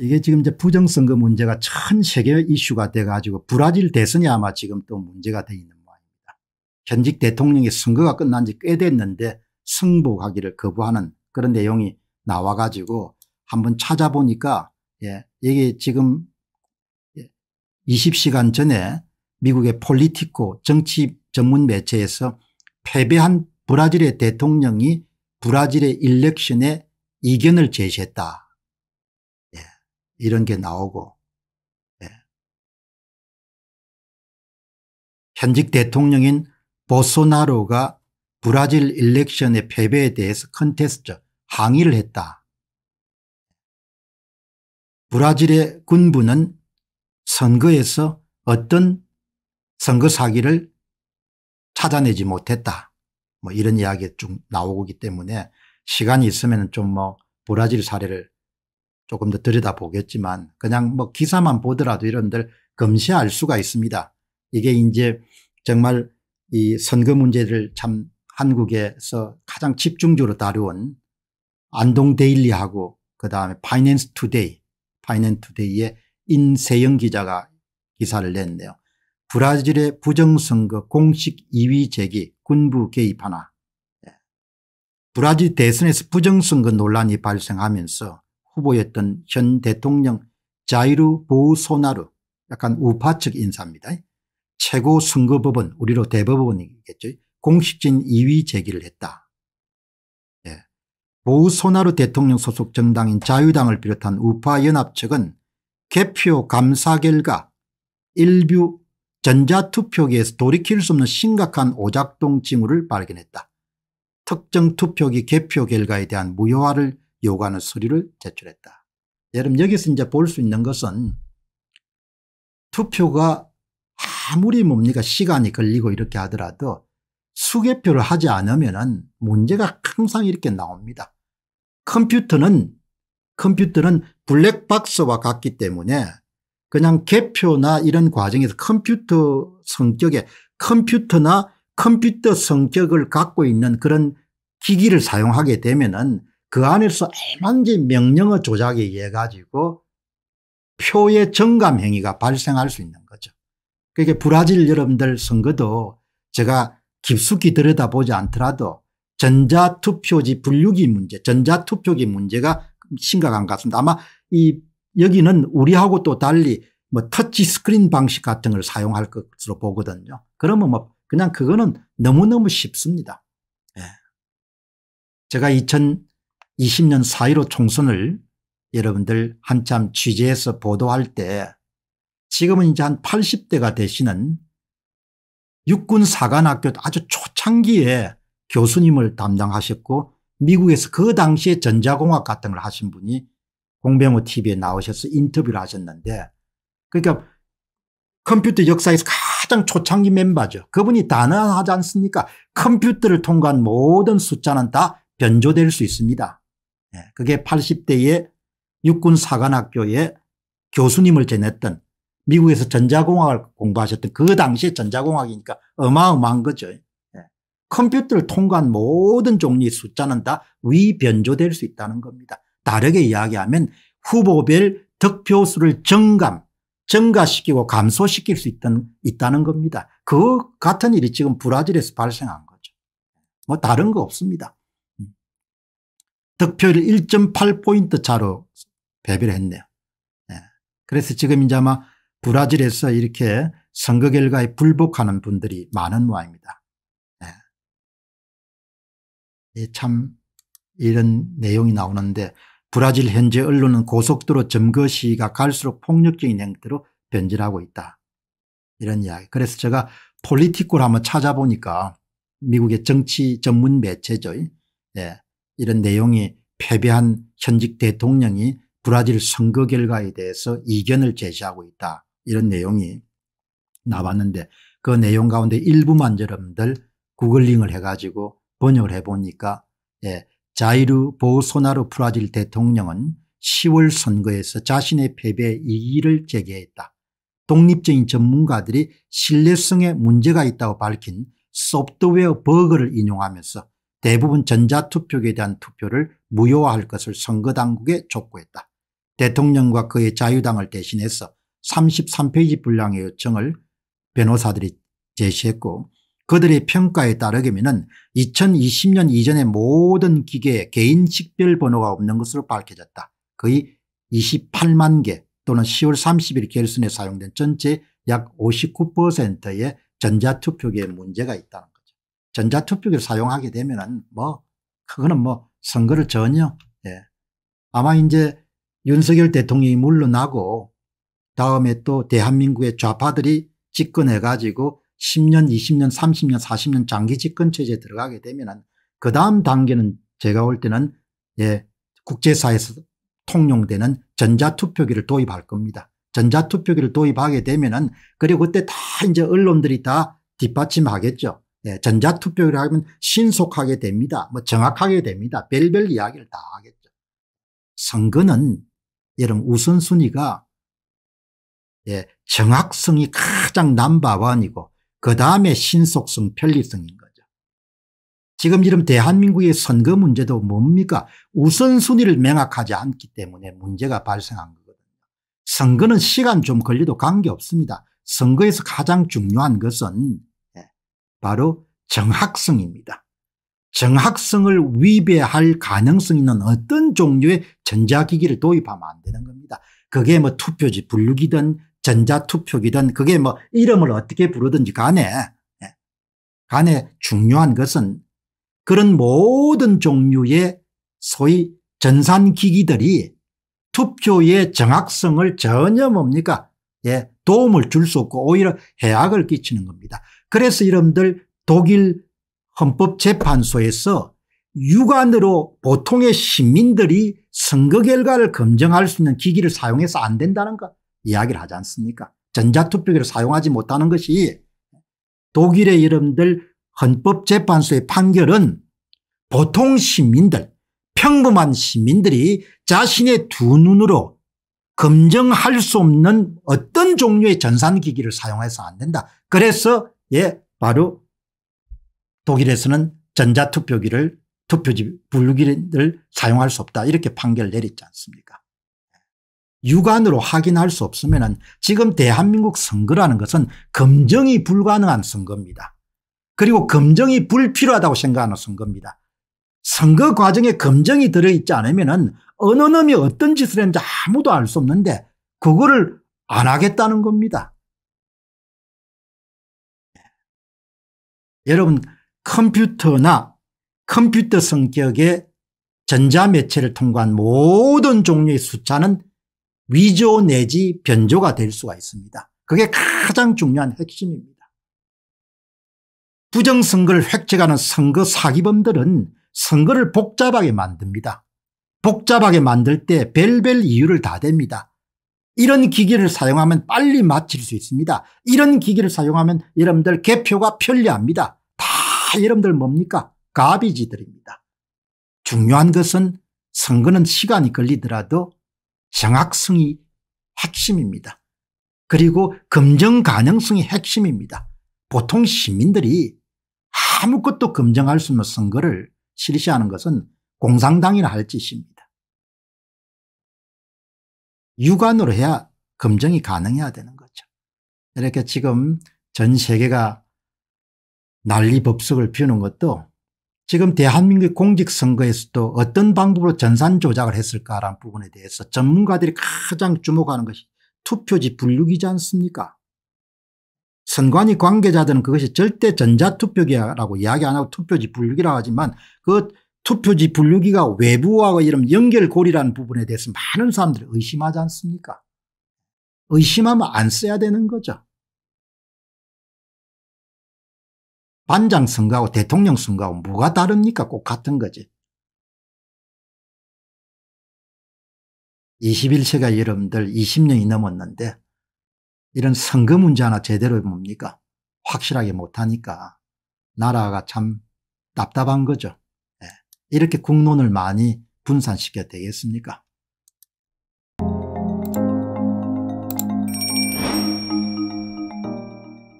이게 지금 이제 부정선거 문제가 천 세계 이슈가 돼 가지고 브라질 대선이 아마 지금 또 문제가 돼 있는 모양입니다. 현직 대통령이 선거가 끝난 지 꽤 됐는데 승복하기를 거부하는 그런 내용이 나와 가지고 한번 찾아보니까 예, 이게 지금 20시간 예, 전에 미국의 폴리티코 정치 전문 매체에서 패배한 브라질의 대통령이 브라질의 일렉션에 이견을 제시했다 이런 게 나오고 예. 현직 대통령인 보소나로가 브라질 일렉션의 패배에 대해서 컨테스트 항의를 했다. 브라질의 군부는 선거에서 어떤 선거 사기를 찾아내지 못했다. 뭐 이런 이야기가 쭉 나오기 고있 때문에 시간이 있으면 좀 뭐 브라질 사례를 조금 더 들여다보겠지만 그냥 뭐 기사만 보더라도 이런들 검시할 수가 있습니다. 이게 이제 정말 이 선거 문제를 참 한국에서 가장 집중적으로 다루온 안동데일리하고 그다음에 파이낸스 투데이 파이낸스 투데이의 인세영 기자가 기사를 냈네요. 브라질의 부정선거 공식 2위 제기 군부 개입하나 예. 브라질 대선에서 부정선거 논란이 발생하면서 후보였던 현 대통령 자이루 보우소나루 약간 우파 측 인사입니다. 최고 선거법원 우리로 대법원이겠죠. 공식적인 이의 제기를 했다. 예. 보우소나루 대통령 소속 정당인 자유당을 비롯한 우파 연합 측은 개표 감사 결과 1뷰 전자투표기에서 돌이킬 수 없는 심각한 오작동 징후를 발견했다. 특정 투표기 개표 결과에 대한 무효화를 요구하는 서류를 제출했다. 여러분 여기서 이제 볼 수 있는 것은 투표가 아무리 뭡니까 시간이 걸리고 이렇게 하더라도 수개표를 하지 않으면 문제가 항상 이렇게 나옵니다. 컴퓨터는 컴퓨터는 블랙박스와 같기 때문에 그냥 개표나 이런 과정에서 컴퓨터 성격에 컴퓨터나 컴퓨터 성격을 갖고 있는 그런 기기를 사용하게 되면 그 안에서 애만지 명령어 조작에 의해 가지고 표의 정감 행위가 발생할 수 있는 거죠. 그러 그러니까 브라질 여러분들 선거도 제가 깊숙이 들여다보지 않더라도 전자투표지 분류기 문제 전자투표기 문제가 심각한 것 같습니다. 아마 이 여기는 우리하고 또 달리 뭐 터치 스크린 방식 같은 걸 사용할 것으로 보거든요. 그러면 뭐 그냥 그거는 너무너무 쉽습니다. 예. 제가 2000 20년 4.15 총선을 여러분들 한참 취재해서 보도할 때 지금은 이제 한 80대가 되시는 육군 사관학교 아주 초창기에 교수님을 담당하셨고 미국에서 그 당시에 전자공학 같은 걸 하신 분이 공병호 TV에 나오셔서 인터뷰를 하셨는데 그러니까 컴퓨터 역사에서 가장 초창기 멤버죠. 그분이 단언하지 않습니까 컴퓨터를 통과한 모든 숫자는 다 변조될 수 있습니다. 예, 그게 8 0대의 육군 사관학교의 교수님을 지냈던 미국에서 전자공학을 공부하셨던 그 당시에 전자공학이니까 어마어마한 거죠. 예, 컴퓨터를 통과한 모든 종류의 숫자는 다 위변조될 수 있다는 겁니다. 다르게 이야기하면 후보별 득표수를 정감, 증가시키고 감소시킬 수 있던, 있다는 겁니다. 그 같은 일이 지금 브라질에서 발생한 거죠. 뭐 다른 거 없습니다. 득표율 1.8포인트 차로 배배를 했네요. 네. 그래서 지금 이제 아마 브라질에서 이렇게 선거 결과에 불복하는 분들이 많은 모양입니다. 네. 참 이런 내용이 나오는데 브라질 현재 언론은 고속도로 점거 시위가 갈수록 폭력적인 형태로 변질하고 있다. 이런 이야기. 그래서 제가 폴리티코를 한번 찾아보니까 미국의 정치 전문 매체죠. 예. 이런 내용이 패배한 현직 대통령이 브라질 선거 결과에 대해서 이견을 제시하고 있다 이런 내용이 나왔는데 그 내용 가운데 일부만 여러분들 구글링을 해가지고 번역을 해보니까 예, 자이루 보소나르 브라질 대통령은 10월 선거에서 자신의 패배의 이의를 제기했다. 독립적인 전문가들이 신뢰성에 문제가 있다고 밝힌 소프트웨어 버그를 인용하면서 대부분 전자투표기에 대한 투표를 무효화할 것을 선거당국에 촉구했다. 대통령과 그의 자유당을 대신해서 33페이지 분량의 요청을 변호사들이 제시했고 그들의 평가에 따르기면 2020년 이전의 모든 기계에 개인 식별 번호가 없는 것으로 밝혀졌다. 거의 28만 개 또는 10월 30일 결선에 사용된 전체 약 59%의 전자투표기에 문제가 있다 전자투표기를 사용하게 되면은 뭐 그거는 뭐 선거를 전혀 예. 아마 이제 윤석열 대통령이 물러나고 다음에 또 대한민국의 좌파들이 집권해 가지고 10년 20년 30년 40년 장기 집권 체제에 들어가게 되면은 그 다음 단계는 제가 올 때는 예, 국제사에서 통용되는 전자투표기를 도입할 겁니다. 전자투표기를 도입하게 되면은 그리고 그때 다 이제 언론들이 다 뒷받침하겠죠. 네, 전자투표를 하면 신속하게 됩니다. 뭐 정확하게 됩니다. 별별 이야기를 다 하겠죠. 선거는 여러분 우선순위가 예, 정확성이 가장 남바원이고 그 다음에 신속성 편리성인 거죠. 지금 이런 대한민국의 선거 문제도 뭡니까 우선순위를 명확하지 않기 때문에 문제가 발생한 거거든요. 선거는 시간 좀 걸려도 관계없습니다. 선거에서 가장 중요한 것은 바로 정확성입니다 정학성을 위배할 가능성 있는 어떤 종류의 전자기기를 도입하면 안 되는 겁니다. 그게 뭐 투표지 분류기든 전자투표기든 그게 뭐 이름을 어떻게 부르든지 간에 예, 간에 중요한 것은 그런 모든 종류의 소위 전산기기들이 투표의 정확성을 전혀 뭡니까 예, 도움을 줄 수 없고 오히려 해악을 끼치는 겁니다. 그래서 이름들 독일 헌법재판소에서 육안으로 보통의 시민들이 선거 결과를 검증할 수 있는 기기를 사용해서 안 된다는 거 이야기를 하지 않습니까 전자투표기를 사용하지 못하는 것이 독일의 이름들 헌법재판소의 판결은 보통 시민들 평범한 시민들이 자신의 두 눈으로 검증할 수 없는 어떤 종류의 전산기기를 사용해서 안 된다. 그래서 예, 바로 독일에서는 전자투표기를 투표지 분류기를 사용할 수 없다 이렇게 판결을 내렸지 않습니까 육안으로 확인할 수 없으면 지금 대한민국 선거라는 것은 검증이 불가능한 선거입니다. 그리고 검증이 불필요하다고 생각하는 선거입니다. 선거 과정에 검증이 들어있지 않으면 어느 놈이 어떤 짓을 했는지 아무도 알 수 없는데 그거를 안 하겠다는 겁니다. 여러분 컴퓨터나 컴퓨터 성격의 전자매체를 통과한 모든 종류의 숫자는 위조 내지 변조가 될 수가 있습니다. 그게 가장 중요한 핵심입니다. 부정선거를 획책하는 선거 사기범들은 선거를 복잡하게 만듭니다. 복잡하게 만들 때 별별 이유를 다 댑니다. 이런 기기를 사용하면 빨리 마칠 수 있습니다. 이런 기기를 사용하면 여러분들 개표가 편리합니다. 다 여러분들 뭡니까? 가비지들입니다. 중요한 것은 선거는 시간이 걸리더라도 정확성이 핵심입니다. 그리고 검증 가능성이 핵심입니다. 보통 시민들이 아무것도 검증할 수 없는 선거를 실시하는 것은 공산당이나 할 짓입니다. 육안으로 해야 검증이 가능해야 되는 거죠. 이렇게 지금 전 세계가 난리 법석을 피우는 것도 지금 대한민국 공직선거에서도 어떤 방법으로 전산 조작을 했을까라는 부분에 대해서 전문가들이 가장 주목하는 것이 투표지 분류기지 않습니까 선관위 관계자들은 그것이 절대 전자투표기라고 이야기 안 하고 투표지 분류기라고 하지만 그 투표지 분류기가 외부와 이런 연결고리라는 부분에 대해서 많은 사람들이 의심하지 않습니까? 의심하면 안 써야 되는 거죠. 반장 선거하고 대통령 선거하고 뭐가 다릅니까? 꼭 같은 거지. 21세가 여러분들 20년이 넘었는데 이런 선거 문제 하나 제대로 뭡니까? 확실하게 못하니까 나라가 참 답답한 거죠. 이렇게 국론을 많이 분산시켜 되겠습니까?